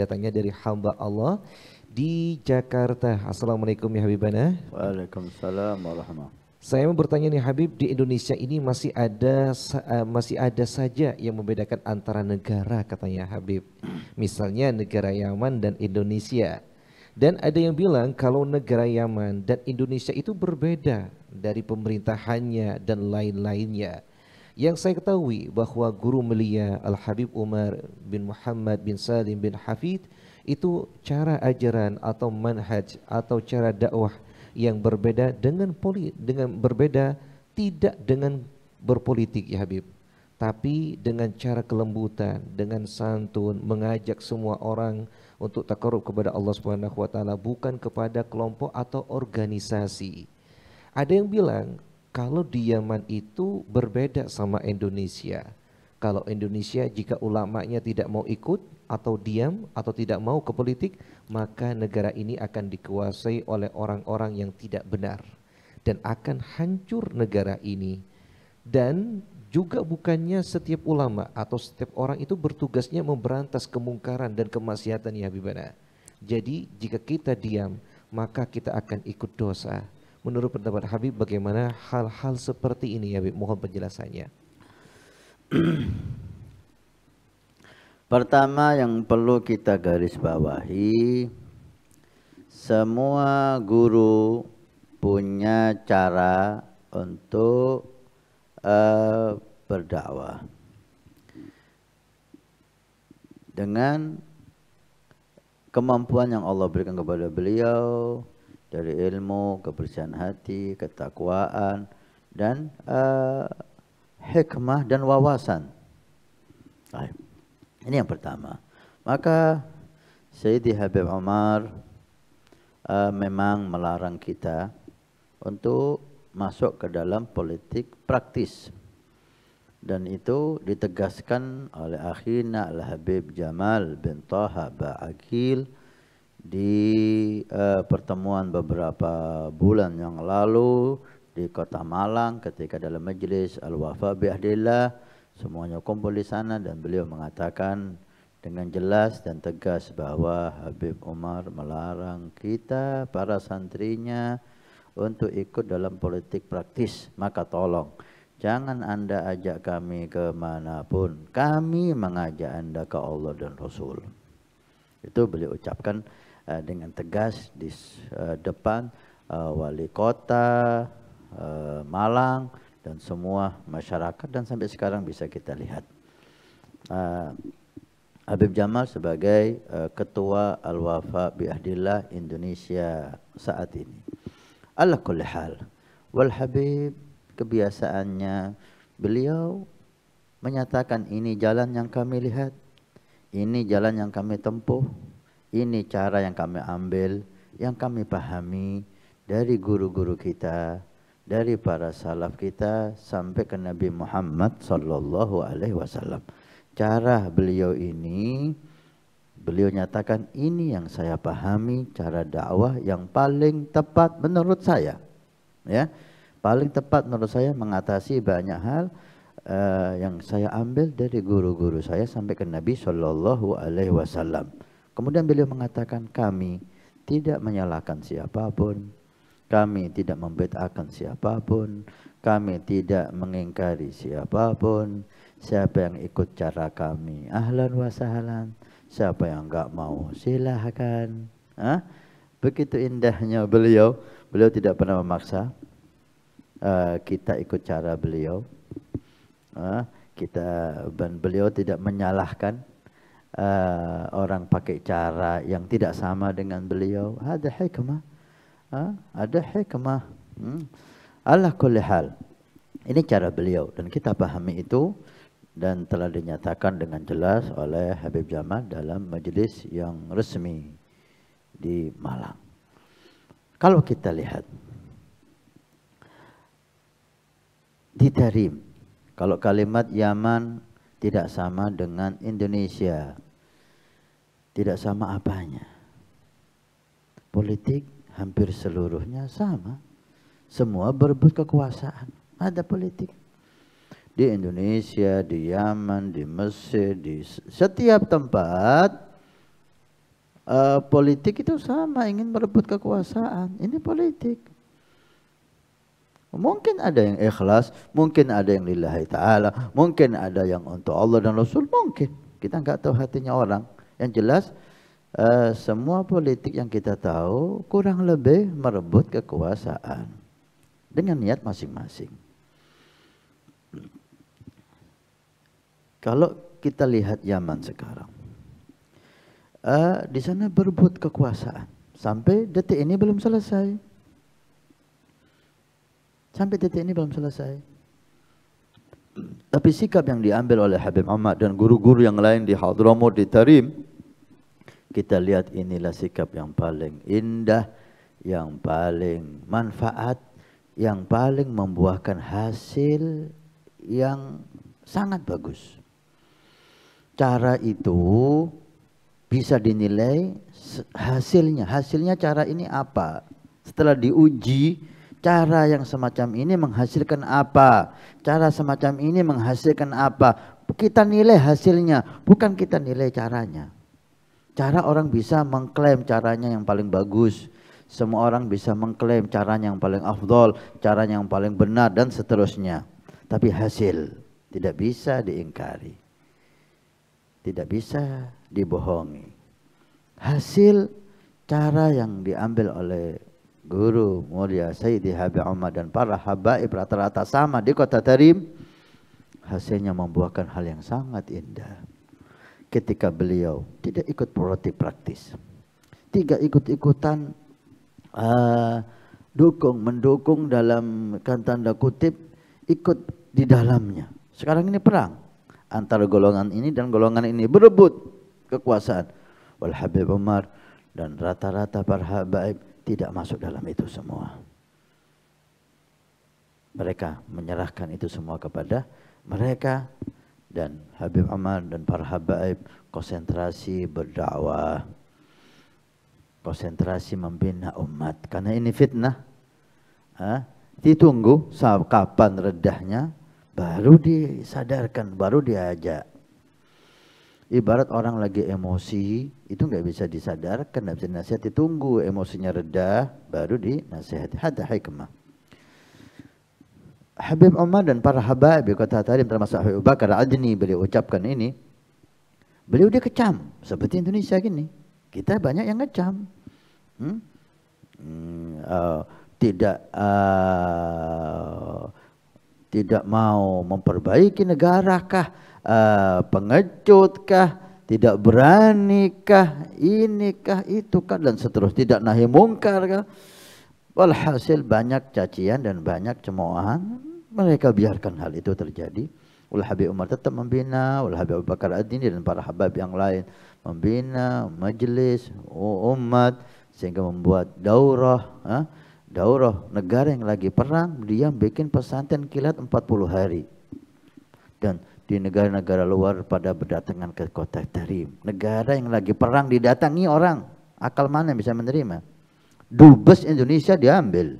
datangnya dari hamba Allah di Jakarta. Assalamualaikum ya Habibana. Waalaikumsalam warahmatullahi saya mau bertanya nih Habib, di Indonesia ini masih ada eh, masih ada saja yang membedakan antara negara katanya Habib. Misalnya negara Yaman dan Indonesia. Dan ada yang bilang kalau negara Yaman dan Indonesia itu berbeda dari pemerintahannya dan lain-lainnya. Yang saya ketahui bahwa guru mulia Al-Habib Umar bin Muhammad bin Salim bin Hafid itu cara ajaran atau manhaj atau cara dakwah yang berbeda dengan poli, dengan berbeda tidak dengan berpolitik ya Habib tapi dengan cara kelembutan, dengan santun, mengajak semua orang untuk takarub kepada Allah Subhanahu wa taala bukan kepada kelompok atau organisasi. Ada yang bilang kalau di Yaman itu berbeda sama Indonesia. Kalau Indonesia jika ulamanya tidak mau ikut atau diam atau tidak mau ke politik, maka negara ini akan dikuasai oleh orang-orang yang tidak benar dan akan hancur negara ini. Dan juga bukannya setiap ulama atau setiap orang itu bertugasnya memberantas kemungkaran dan kemaksiatan ya Habibana. Jadi jika kita diam, maka kita akan ikut dosa Menurut pendapat Habib bagaimana hal-hal seperti ini ya Habib? Mohon penjelasannya. Pertama yang perlu kita garis bawahi semua guru punya cara untuk uh, berdakwah dengan kemampuan yang Allah berikan kepada beliau, dari ilmu, kebersihan hati, ketakwaan dan uh, hikmah dan wawasan. Ini yang pertama. Maka Sayyidi Habib Umar uh, eh, memang melarang kita untuk masuk ke dalam politik praktis. Dan itu ditegaskan oleh akhirnya Al-Habib Jamal bin Taha Ba'akil di eh, pertemuan beberapa bulan yang lalu di Kota Malang ketika dalam majelis Al-Wafa Biahdillah semuanya kumpul di sana dan beliau mengatakan dengan jelas dan tegas bahwa Habib Umar melarang kita para santrinya untuk ikut dalam politik praktis maka tolong jangan anda ajak kami kemanapun kami mengajak anda ke Allah dan Rasul itu beliau ucapkan uh, dengan tegas di uh, depan uh, wali kota, uh, Malang, dan semua masyarakat dan sampai sekarang bisa kita lihat. Uh, Habib Jamal sebagai uh, ketua Al-Wafa Biahdillah Indonesia saat ini. Allah kulli hal. Wal Habib kebiasaannya beliau menyatakan ini jalan yang kami lihat ini jalan yang kami tempuh, ini cara yang kami ambil, yang kami pahami dari guru-guru kita, dari para salaf kita sampai ke Nabi Muhammad sallallahu alaihi wasallam. Cara beliau ini beliau nyatakan ini yang saya pahami cara dakwah yang paling tepat menurut saya. Ya. Paling tepat menurut saya mengatasi banyak hal Eh, yang saya ambil dari guru-guru saya sampai ke Nabi Shallallahu Alaihi Wasallam. Kemudian beliau mengatakan kami tidak menyalahkan siapapun, kami tidak membedakan siapapun, kami tidak mengingkari siapapun, siapa yang ikut cara kami, ahlan wa sahlan, siapa yang enggak mau silahkan. Hah? Begitu indahnya beliau, beliau tidak pernah memaksa uh, kita ikut cara beliau, uh, kita beliau tidak menyalahkan uh, orang pakai cara yang tidak sama dengan beliau. Ada hikmah. Uh, ada hikmah. Hmm. Allah kulli hal. Ini cara beliau dan kita pahami itu dan telah dinyatakan dengan jelas oleh Habib Jamal dalam majelis yang resmi di Malang. Kalau kita lihat di Tarim kalau kalimat Yaman tidak sama dengan Indonesia. Tidak sama apanya. Politik hampir seluruhnya sama. Semua berebut kekuasaan. Ada politik. Di Indonesia, di Yaman, di Mesir, di setiap tempat uh, politik itu sama ingin merebut kekuasaan. Ini politik. Mungkin ada yang ikhlas, mungkin ada yang lillahi ta'ala, mungkin ada yang untuk Allah dan Rasul, mungkin. Kita nggak tahu hatinya orang. Yang jelas, uh, semua politik yang kita tahu kurang lebih merebut kekuasaan dengan niat masing-masing. Kalau kita lihat Yaman sekarang, uh, di sana berebut kekuasaan sampai detik ini belum selesai Sampai titik ini belum selesai. Tapi sikap yang diambil oleh Habib Ahmad dan guru-guru yang lain di Hadramaut, di Tarim, kita lihat inilah sikap yang paling indah, yang paling manfaat, yang paling membuahkan hasil yang sangat bagus. Cara itu bisa dinilai hasilnya. Hasilnya cara ini apa? Setelah diuji, cara yang semacam ini menghasilkan apa, cara semacam ini menghasilkan apa. Kita nilai hasilnya, bukan kita nilai caranya. Cara orang bisa mengklaim caranya yang paling bagus, semua orang bisa mengklaim caranya yang paling afdol, caranya yang paling benar dan seterusnya. Tapi hasil tidak bisa diingkari. Tidak bisa dibohongi. Hasil cara yang diambil oleh guru mulia Sayyidi Habib Umar dan para habaib rata-rata sama di kota Tarim hasilnya membuahkan hal yang sangat indah ketika beliau tidak ikut politik praktis tidak ikut-ikutan uh, dukung mendukung dalam kan tanda kutip ikut di dalamnya sekarang ini perang antara golongan ini dan golongan ini berebut kekuasaan wal Habib Umar dan rata-rata para habaib tidak masuk dalam itu semua. Mereka menyerahkan itu semua kepada mereka dan Habib Amar dan para habaib konsentrasi berdakwah konsentrasi membina umat karena ini fitnah ha? ditunggu kapan redahnya baru disadarkan baru diajak ibarat orang lagi emosi itu nggak bisa disadarkan nggak bisa nasihat emosinya reda baru dinasihati ada hikmah Habib Umar dan para habaib kata tadi termasuk Habib Bakar Adni beliau ucapkan ini beliau dia kecam seperti Indonesia gini kita banyak yang kecam hmm? Hmm, uh, tidak uh, tidak mau memperbaiki negara kah uh, tidak beranikah inikah itukah itu dan seterusnya tidak nahi mungkar kah. Walhasil banyak cacian dan banyak cemoohan, mereka biarkan hal itu terjadi. Ul Habib Umar tetap membina, Ul Habib Abu Bakar ad dan para habab yang lain membina majelis umat sehingga membuat daurah, ah, daurah negara yang lagi perang, dia bikin pesantren kilat 40 hari. Dan di negara-negara luar pada berdatangan ke kota Tarim. Negara yang lagi perang didatangi orang. Akal mana yang bisa menerima? Dubes Indonesia diambil.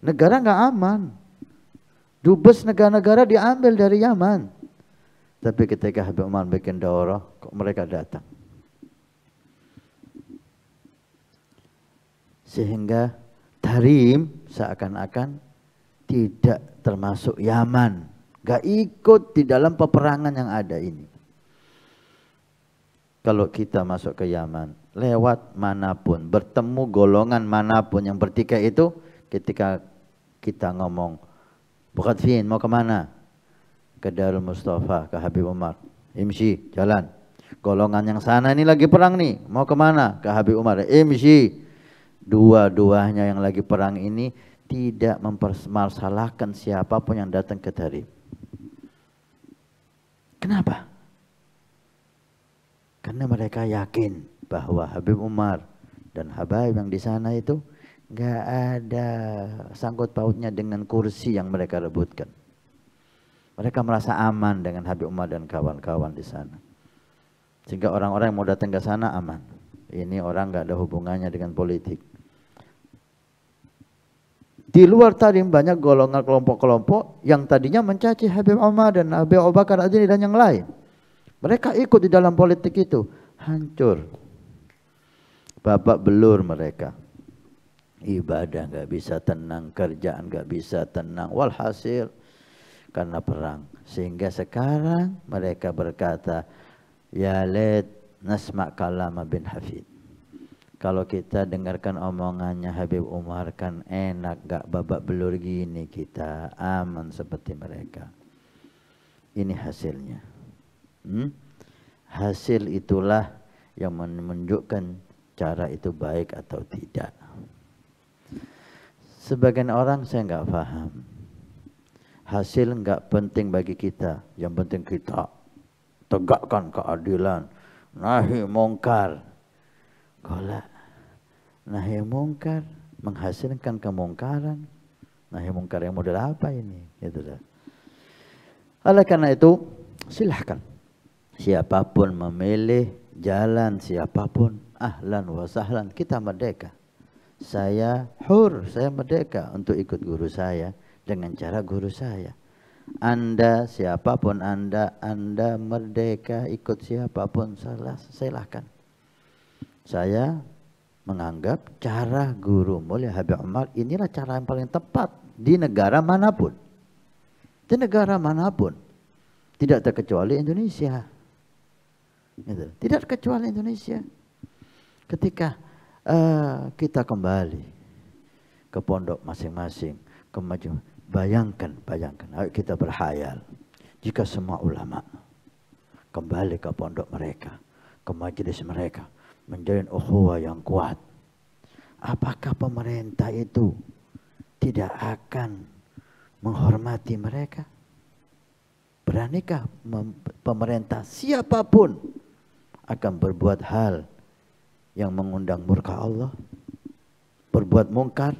Negara nggak aman. Dubes negara-negara diambil dari Yaman. Tapi ketika Habib Umar bikin daurah, kok mereka datang. Sehingga Tarim seakan-akan tidak termasuk Yaman Gak ikut di dalam peperangan yang ada ini. Kalau kita masuk ke Yaman, lewat manapun, bertemu golongan manapun yang bertikai itu, ketika kita ngomong, Bukat Fin, mau kemana? Ke Darul Mustafa, ke Habib Umar. Imsi, jalan. Golongan yang sana ini lagi perang nih, mau kemana? Ke Habib Umar. Imsi, dua-duanya yang lagi perang ini tidak mempermasalahkan siapapun yang datang ke Darib. Kenapa? Karena mereka yakin bahwa Habib Umar dan Habaib yang di sana itu nggak ada sangkut pautnya dengan kursi yang mereka rebutkan. Mereka merasa aman dengan Habib Umar dan kawan-kawan di sana. Sehingga orang-orang yang mau datang ke sana aman. Ini orang nggak ada hubungannya dengan politik. Di luar tadi banyak golongan kelompok-kelompok yang tadinya mencaci Habib Omar dan Habib Abu Bakar Adini dan yang lain. Mereka ikut di dalam politik itu. Hancur. bapak belur mereka. Ibadah nggak bisa tenang, kerjaan nggak bisa tenang. Walhasil karena perang. Sehingga sekarang mereka berkata, Ya let nasma kalama bin Hafid kalau kita dengarkan omongannya Habib Umar kan enak gak babak belur gini kita aman seperti mereka ini hasilnya hmm? hasil itulah yang menunjukkan cara itu baik atau tidak sebagian orang saya nggak paham hasil nggak penting bagi kita yang penting kita tegakkan keadilan nahi mongkar golak nahi mungkar, menghasilkan kemungkaran. Nahi mungkar yang model apa ini? Itulah. Oleh karena itu, silahkan. Siapapun memilih jalan, siapapun ahlan wa sahlan, kita merdeka. Saya hur, saya merdeka untuk ikut guru saya dengan cara guru saya. Anda, siapapun Anda, Anda merdeka ikut siapapun, salah, silahkan. Saya menganggap cara guru mulia Habib Umar inilah cara yang paling tepat di negara manapun. Di negara manapun. Tidak terkecuali Indonesia. Gitu. Tidak terkecuali Indonesia. Ketika uh, kita kembali ke pondok masing-masing, ke maju, bayangkan, bayangkan, ayo kita berhayal. Jika semua ulama kembali ke pondok mereka, ke majelis mereka, menjalin ukhuwah yang kuat. Apakah pemerintah itu tidak akan menghormati mereka? Beranikah pemerintah siapapun akan berbuat hal yang mengundang murka Allah? Berbuat mungkar?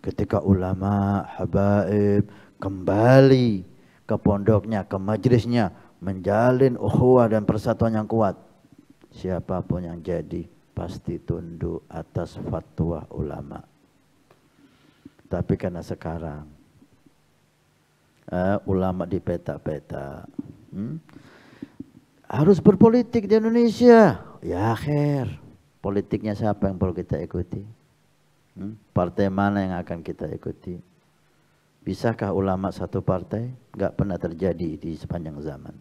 Ketika ulama, habaib kembali ke pondoknya, ke majlisnya, menjalin ukhuwah dan persatuan yang kuat siapapun yang jadi pasti tunduk atas fatwa ulama. Tapi karena sekarang uh, ulama di peta-peta hmm? harus berpolitik di Indonesia. Ya akhir politiknya siapa yang perlu kita ikuti? Hmm? Partai mana yang akan kita ikuti? Bisakah ulama satu partai? Gak pernah terjadi di sepanjang zaman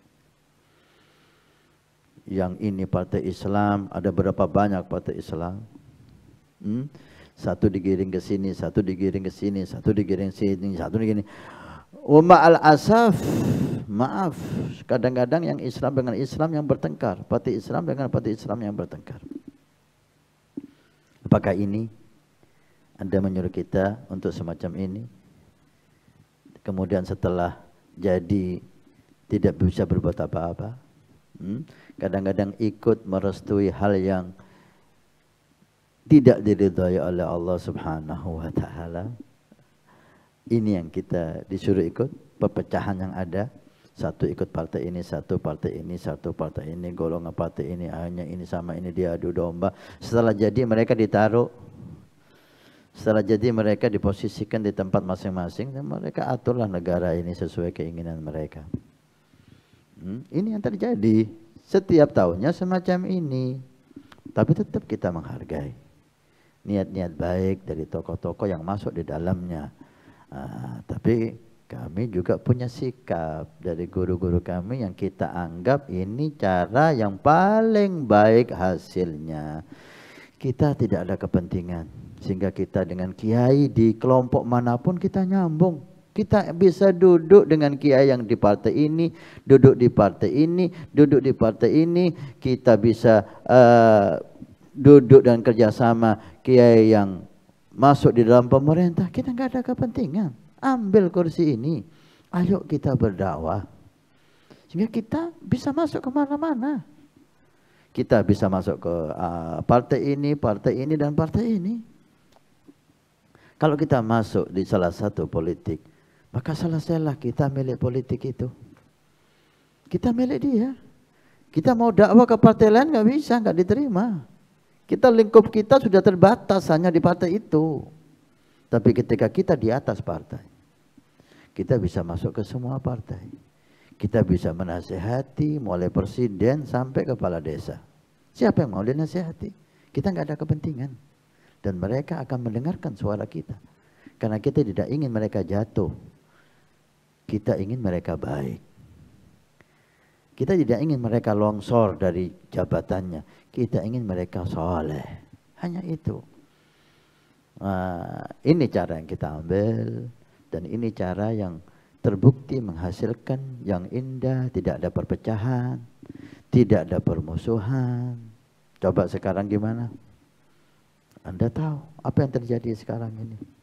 yang ini partai Islam, ada berapa banyak partai Islam? Hmm? Satu digiring ke sini, satu digiring ke sini, satu digiring ke sini, satu digiring. Umma al asaf, maaf, kadang-kadang yang Islam dengan Islam yang bertengkar, partai Islam dengan partai Islam yang bertengkar. Apakah ini? Anda menyuruh kita untuk semacam ini? Kemudian setelah jadi tidak bisa berbuat apa-apa? Hmm? kadang-kadang hmm? ikut merestui hal yang tidak diridhai oleh Allah Subhanahu wa taala. Ini yang kita disuruh ikut, pepecahan yang ada. Satu ikut partai ini, satu partai ini, satu partai ini, golongan partai ini, hanya ini sama ini diadu domba. Setelah jadi mereka ditaruh setelah jadi mereka diposisikan di tempat masing-masing dan mereka aturlah negara ini sesuai keinginan mereka. Hmm, ini yang terjadi setiap tahunnya semacam ini. Tapi tetap kita menghargai niat-niat baik dari tokoh-tokoh yang masuk di dalamnya. Uh, tapi kami juga punya sikap dari guru-guru kami yang kita anggap ini cara yang paling baik hasilnya. Kita tidak ada kepentingan sehingga kita dengan kiai di kelompok manapun kita nyambung. Kita bisa duduk dengan kiai yang di partai ini, duduk di partai ini, duduk di partai ini. Kita bisa uh, duduk dan kerjasama kiai yang masuk di dalam pemerintah. Kita nggak ada kepentingan. Ambil kursi ini. Ayo kita berdakwah. Sehingga kita bisa masuk kemana-mana. Kita bisa masuk ke uh, partai ini, partai ini, dan partai ini. Kalau kita masuk di salah satu politik, maka selesailah kita milik politik itu. Kita milik dia. Kita mau dakwah ke partai lain nggak bisa, nggak diterima. Kita lingkup kita sudah terbatas hanya di partai itu. Tapi ketika kita di atas partai, kita bisa masuk ke semua partai. Kita bisa menasehati mulai presiden sampai kepala desa. Siapa yang mau dinasehati? Kita nggak ada kepentingan. Dan mereka akan mendengarkan suara kita. Karena kita tidak ingin mereka jatuh kita ingin mereka baik. Kita tidak ingin mereka longsor dari jabatannya. Kita ingin mereka soleh. Hanya itu. Nah, ini cara yang kita ambil dan ini cara yang terbukti menghasilkan yang indah, tidak ada perpecahan, tidak ada permusuhan. Coba sekarang gimana? Anda tahu apa yang terjadi sekarang ini?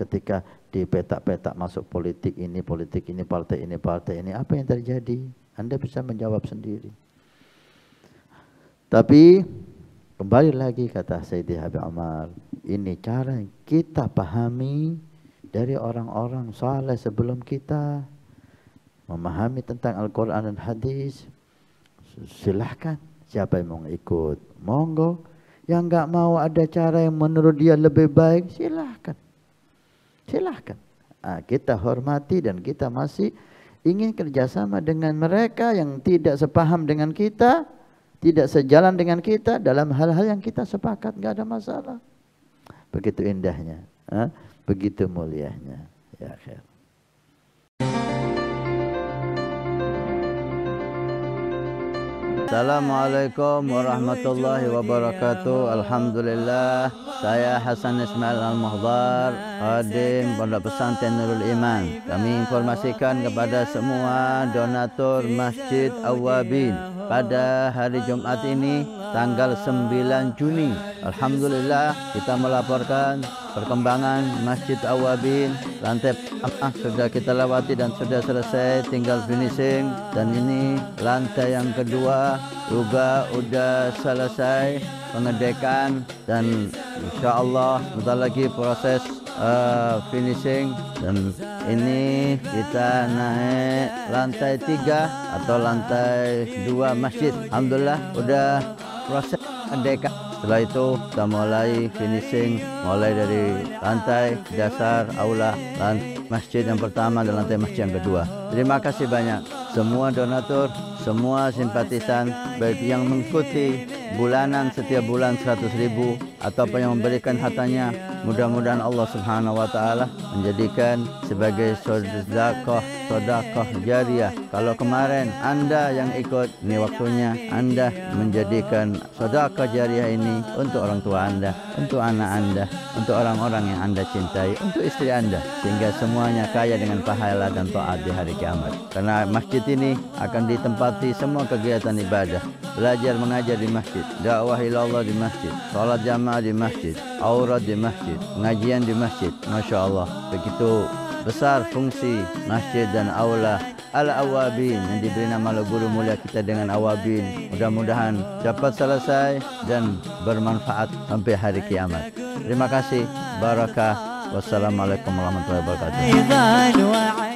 ketika di petak-petak masuk politik ini, politik ini, partai ini, partai ini, apa yang terjadi? Anda bisa menjawab sendiri. Tapi kembali lagi kata Sayyidi Habib Umar, ini cara yang kita pahami dari orang-orang saleh sebelum kita memahami tentang Al-Quran dan Hadis. Silahkan siapa yang mau ikut, monggo. Yang nggak mau ada cara yang menurut dia lebih baik, silahkan. silakan. Ha, ah, kita hormati dan kita masih ingin kerjasama dengan mereka yang tidak sepaham dengan kita, tidak sejalan dengan kita dalam hal-hal yang kita sepakat, tidak ada masalah. Begitu indahnya, ha? begitu mulianya. Ya, khair. Assalamualaikum warahmatullahi wabarakatuh. Alhamdulillah, saya Hasan Ismail Al-Muhdar, Hadim Pondok Pesantren Nurul Iman. Kami informasikan kepada semua donatur Masjid Awabin pada hari Jumat ini tanggal 9 Juni. Alhamdulillah, kita melaporkan perkembangan Masjid Awabin lantai pertama sudah kita lewati dan sudah selesai tinggal finishing dan ini lantai yang kedua juga sudah selesai pengedekan dan insya Allah bentar lagi proses uh, finishing dan ini kita naik lantai tiga atau lantai dua masjid Alhamdulillah udah proses pengedekan setelah itu kita mulai finishing mulai dari lantai dasar aula masjid yang pertama dan lantai masjid yang kedua terima kasih banyak semua donatur semua simpatisan baik yang mengikuti bulanan setiap bulan 100 ribu atau yang memberikan hartanya mudah-mudahan Allah Subhanahu wa taala menjadikan sebagai sedekah sedekah jariah kalau kemarin Anda yang ikut ini waktunya Anda menjadikan sedekah jariah ini ini untuk orang tua Anda, untuk anak Anda, untuk orang-orang yang Anda cintai, untuk istri Anda. Sehingga semuanya kaya dengan pahala dan taat di hari kiamat. Karena masjid ini akan ditempati semua kegiatan ibadah. Belajar mengajar di masjid, dakwah ilallah di masjid, sholat jamaah di masjid, aurat di masjid, pengajian di masjid. Masya Allah, begitu besar fungsi masjid dan aula Al-Awabin yang diberi nama oleh Guru Mulia kita dengan Awabin. Mudah-mudahan dapat selesai dan bermanfaat sampai hari kiamat. Terima kasih. Barakah. Wassalamualaikum warahmatullahi wabarakatuh.